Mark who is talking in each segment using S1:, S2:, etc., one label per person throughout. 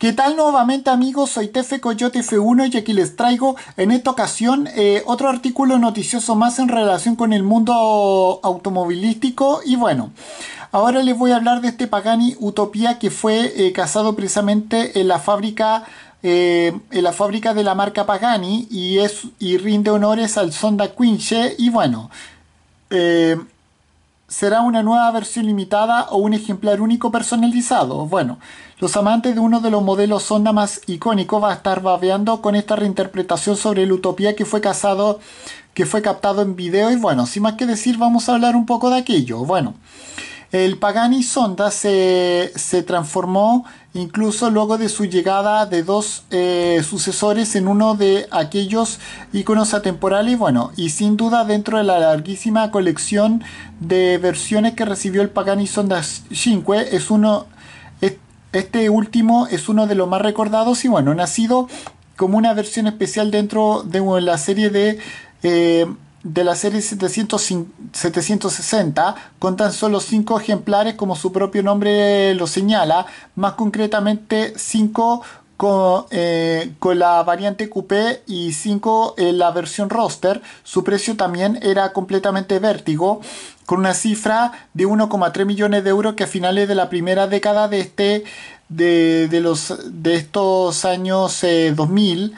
S1: ¿Qué tal nuevamente amigos? Soy Tefe Coyote F1 y aquí les traigo en esta ocasión eh, otro artículo noticioso más en relación con el mundo automovilístico y bueno, ahora les voy a hablar de este Pagani Utopía que fue eh, casado precisamente en la fábrica eh, en la fábrica de la marca Pagani y, es, y rinde honores al Sonda Quinche y bueno será una nueva versión limitada o un ejemplar único personalizado. Bueno, los amantes de uno de los modelos sonda más icónicos va a estar babeando con esta reinterpretación sobre el utopía que fue que fue captado en video y bueno, sin más que decir vamos a hablar un poco de aquello. Bueno, el Pagani Sonda se, se transformó incluso luego de su llegada de dos eh, sucesores en uno de aquellos iconos atemporales, bueno, y sin duda dentro de la larguísima colección de versiones que recibió el Pagani Sonda 5, es uno, este último es uno de los más recordados y bueno, nacido como una versión especial dentro de la serie de... Eh, de la serie 700, 760 con tan solo 5 ejemplares como su propio nombre lo señala, más concretamente 5 eh, con, la variante coupé y 5 en la versión roster. Su precio también era completamente vértigo, con una cifra de 1,3 millones de euros que a finales de la primera década de, este, de, los, de estos años eh, 2000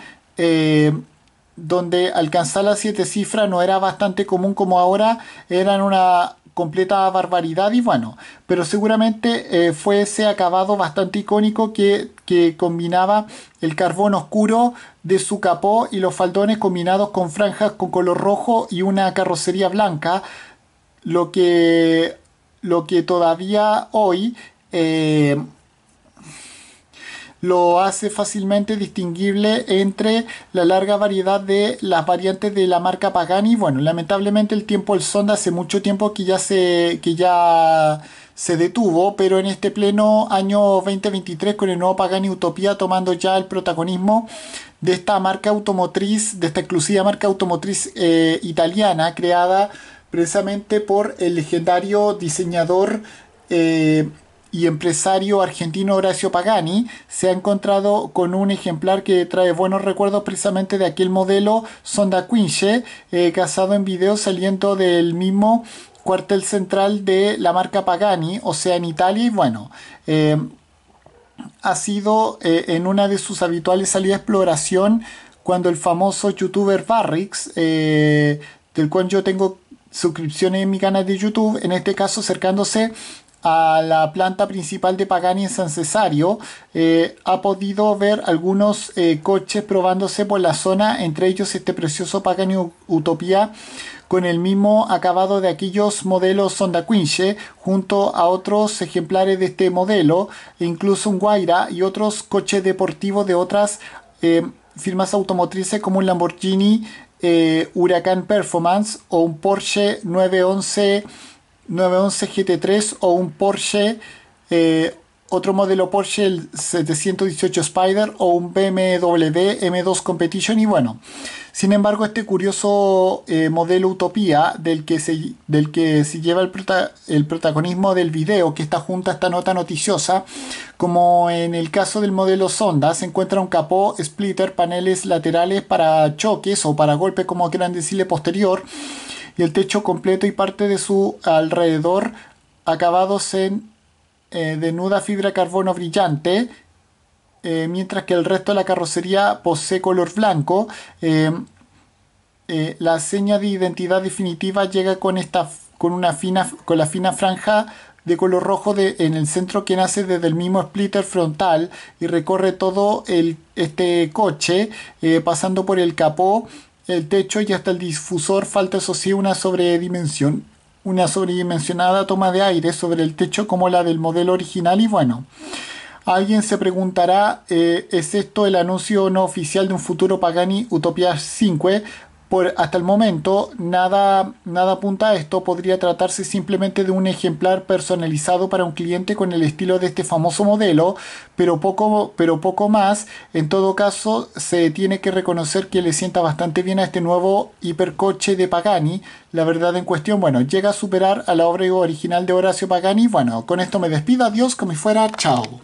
S1: donde alcanzar las siete cifras no era bastante común como ahora, eran una completa barbaridad y bueno, pero seguramente eh, fue ese acabado bastante icónico que, combinaba el carbón oscuro de su capó y los faldones combinados con franjas con color rojo y una carrocería blanca, lo que, lo que todavía hoy eh, lo hace fácilmente distinguible entre la larga variedad de las variantes de la marca Pagani. Bueno, lamentablemente el tiempo el Sonda hace mucho tiempo que ya se que ya se detuvo, pero en este pleno año 2023 con el nuevo Pagani Utopía tomando ya el protagonismo de esta marca automotriz, de esta exclusiva marca automotriz eh, italiana creada precisamente por el legendario diseñador eh, y empresario argentino Horacio Pagani se ha encontrado con un ejemplar que trae buenos recuerdos precisamente de aquel modelo Sonda Quinche, eh, casado en video saliendo del mismo cuartel central de la marca Pagani, o sea, en Italia, y bueno, eh, ha sido eh, en una de sus habituales salidas de exploración cuando el famoso youtuber Barrix, del cual yo tengo suscripciones en mi canal de YouTube, en este caso acercándose a la planta principal de Pagani en San Cesario, eh, ha podido ver algunos eh, coches probándose por la zona, entre ellos este precioso Pagani Utopía con el mismo acabado de aquellos modelos Honda Quinche, junto a otros ejemplares de este modelo, e incluso un Guaira y otros coches deportivos de otras eh, firmas automotrices como un Lamborghini Huracán Performance o un Porsche 911 911 GT3 o un Porsche, eh, otro modelo Porsche el 718 Spider o un BMW M2 Competition y bueno. Sin embargo, este curioso eh, modelo Utopía del que se, del que lleva el, protagonismo del video que está junto a esta nota noticiosa, como en el caso del modelo Sonda, se encuentra un capó, splitter, paneles laterales para choques o para golpe, como quieran decirle, posterior y el techo completo y parte de su alrededor acabados en eh, denuda fibra carbono brillante, eh, mientras que el resto de la carrocería posee color blanco. Eh, la seña de identidad definitiva llega con, esta, con, una fina, con la fina franja de color rojo de, en el centro que nace desde el mismo splitter frontal y recorre todo el, este coche pasando por el capó el techo y hasta el difusor falta eso sí una sobredimensión, una sobredimensionada toma de aire sobre el techo como la del modelo original y bueno, alguien se preguntará, eh, ¿es esto el anuncio no oficial de un futuro Pagani Utopia 5? Por, hasta el momento, nada, nada apunta a esto. Podría tratarse simplemente de un ejemplar personalizado para un cliente con el estilo de este famoso modelo, pero poco, pero poco más. En todo caso, se tiene que reconocer que le sienta bastante bien a este nuevo hipercoche de Pagani. La verdad en cuestión, bueno, llega a superar a la obra original de Horacio Pagani. Bueno, con esto me despido. Adiós, como si fuera. Chao.